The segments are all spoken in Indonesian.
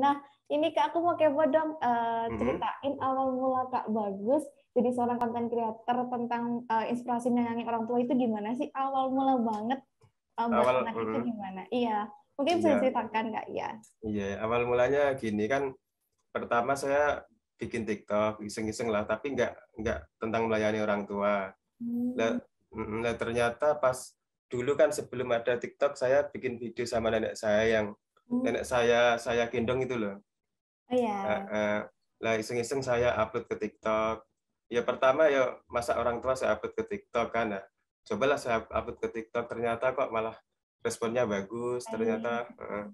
Nah, ini Kak, aku mau kepo dong uh, ceritain mm-hmm. awal mula Kak Bagus jadi seorang konten creator tentang uh, inspirasi menyayangi orang tua itu gimana sih? Awal mula banget uh, buat awal, anak mm, itu gimana? Iya, mungkin bisa iya. diceritakan Kak, ya. Iya, awal mulanya gini kan, pertama saya bikin TikTok iseng-iseng lah, tapi nggak nggak tentang melayani orang tua. Hmm. nah ternyata pas dulu kan sebelum ada TikTok saya bikin video sama nenek saya yang Gitu. nenek saya saya gendong itu loh oh iya. yeah. uh, eh, uh, lah iseng-iseng saya upload ke TikTok ya pertama ya masa orang tua saya upload ke TikTok kan nah cobalah saya upload ke TikTok ternyata kok malah responnya bagus ternyata uh,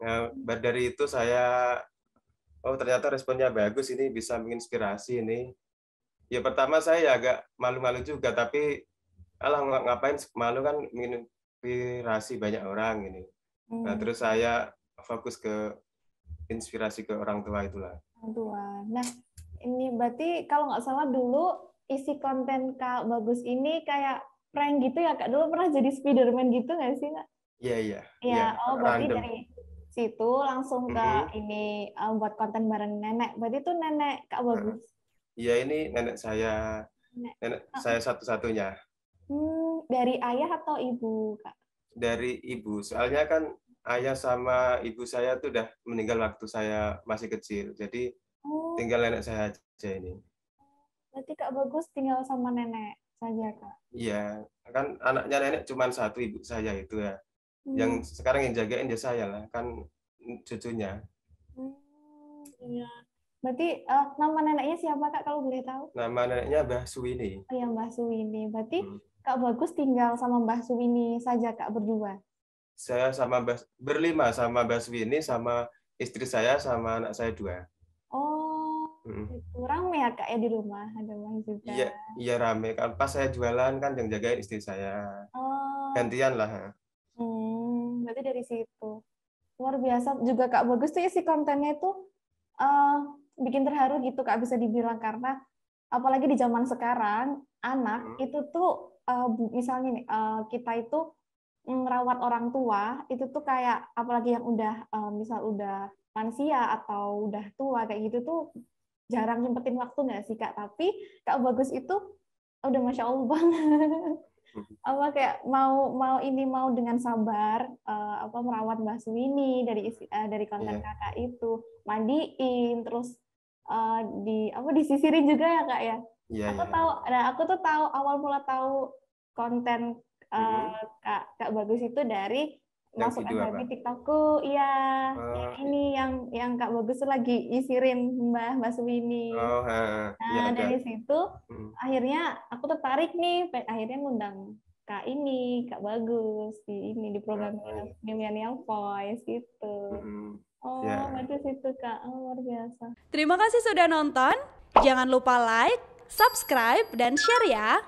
nah, dari itu saya oh ternyata responnya bagus ini bisa menginspirasi ini ya pertama saya ya agak malu-malu juga tapi alah ngapain malu kan menginspirasi banyak orang ini Nah, hmm. terus saya fokus ke inspirasi ke orang tua itulah. Orang tua. Nah, ini berarti kalau nggak salah dulu isi konten Kak Bagus ini kayak prank gitu ya Kak. Dulu pernah jadi Spiderman gitu nggak sih Kak? Iya, iya. Iya, iya oh berarti random. dari situ langsung ke mm -hmm. ini um, buat konten bareng nenek. Berarti itu nenek Kak Bagus. Iya, ini nenek saya. Nenek, nenek oh. saya satu-satunya. Hmm, dari ayah atau ibu, Kak? dari ibu. Soalnya kan ayah sama ibu saya tuh udah meninggal waktu saya masih kecil. Jadi oh. tinggal nenek saya aja ini. Berarti Kak Bagus tinggal sama nenek saja, Kak? Iya. Kan anaknya nenek cuma satu ibu saya itu ya. Hmm. Yang sekarang yang jagain ya saya lah. Kan cucunya. Hmm, iya. Berarti uh, nama neneknya siapa Kak kalau boleh tahu? Nama neneknya Mbah Suwini. Oh ya Mbah Suwini. Berarti hmm Kak Bagus tinggal sama Mbak Suwini saja Kak berdua? Saya sama Mbah, berlima sama Mbak Suwini, sama istri saya, sama anak saya dua. Oh, hmm. rame ya Kak ya di rumah ada Mbah juga. Iya, iya rame. Kan pas saya jualan kan yang jagain istri saya. Oh. Gantian lah. Hmm, berarti dari situ. Luar biasa juga Kak Bagus tuh isi kontennya tuh eh, uh, bikin terharu gitu Kak bisa dibilang karena apalagi di zaman sekarang anak hmm. itu tuh uh, misalnya nih uh, kita itu merawat orang tua itu tuh kayak apalagi yang udah uh, misal udah lansia atau udah tua kayak gitu tuh jarang nyempetin waktu nggak sih kak tapi kak bagus itu udah masya allah banget hmm. apa kayak mau mau ini mau dengan sabar uh, apa merawat Mbak Suwini dari isi, uh, dari konten yeah. kakak itu mandiin terus uh, di apa di disisirin juga ya kak ya. Yeah, aku yeah. Iya. tahu, nah aku tuh tahu awal mula tahu konten uh, hmm kak kak bagus itu dari yang masuk FYP TikTokku, iya oh, ini yang yang kak bagus tuh lagi isirin mbah mbak Suwini. Oh, nah ya, dari kak. situ hmm. akhirnya aku tertarik nih, akhirnya ngundang kak ini kak bagus di ini di program oh, Millennial Voice gitu situ Kak, oh, luar biasa. Terima kasih sudah nonton. Jangan lupa like, subscribe, dan share ya.